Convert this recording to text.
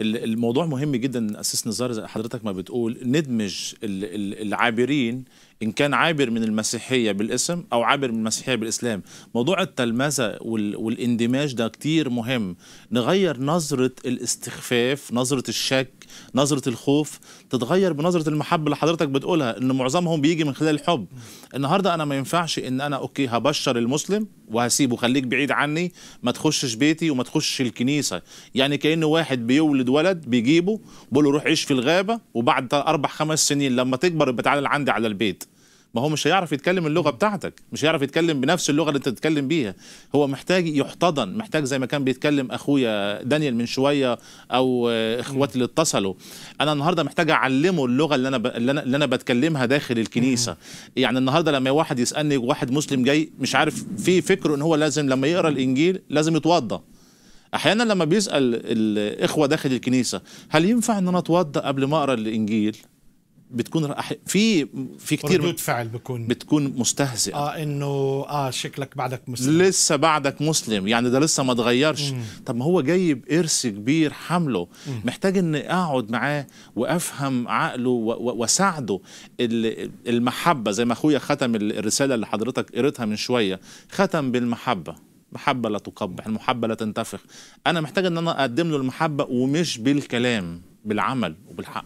الموضوع مهم جدا اساس نزار زي حضرتك ما بتقول ندمج العابرين ان كان عابر من المسيحيه بالاسم او عابر من المسيحيه بالاسلام موضوع التلمذه والاندماج ده كتير مهم نغير نظره الاستخفاف نظره الشك نظره الخوف تتغير بنظره المحبه اللي حضرتك بتقولها ان معظمهم بيجي من خلال الحب النهارده انا ما ينفعش ان انا اوكي هبشر المسلم وهسيبه خليك بعيد عني ما تخشش بيتي وما تخشش الكنيسه يعني كأنه واحد بيولد ولد بيجيبه بقول له روح عيش في الغابه وبعد اربع خمس سنين لما تكبر بتعالى تعالى عندي على البيت ما هو مش هيعرف يتكلم اللغه بتاعتك مش هيعرف يتكلم بنفس اللغه اللي انت بتتكلم بيها هو محتاج يحتضن محتاج زي ما كان بيتكلم اخويا دانيال من شويه او اخواتي اللي اتصلوا انا النهارده محتاج اعلمه اللغه اللي انا ب... اللي انا اللي انا بتكلمها داخل الكنيسه يعني النهارده لما واحد يسالني واحد مسلم جاي مش عارف في فكره ان هو لازم لما يقرا الانجيل لازم يتوضى احيانا لما بيسال الاخوه داخل الكنيسه هل ينفع ان انا اتوضا قبل ما اقرا الانجيل بتكون في في كثير ردود فعل بكون بتكون مستهزئه اه انه اه شكلك بعدك مسلم لسه بعدك مسلم يعني ده لسه ما اتغيرش طب ما هو جايب ارث كبير حمله مم. محتاج اني اقعد معاه وافهم عقله واساعده المحبه زي ما اخويا ختم الرساله اللي حضرتك قريتها من شويه ختم بالمحبه محبة لا تقبح المحبة لا تنتفخ أنا محتاج أن أنا أقدم له المحبة ومش بالكلام بالعمل وبالحق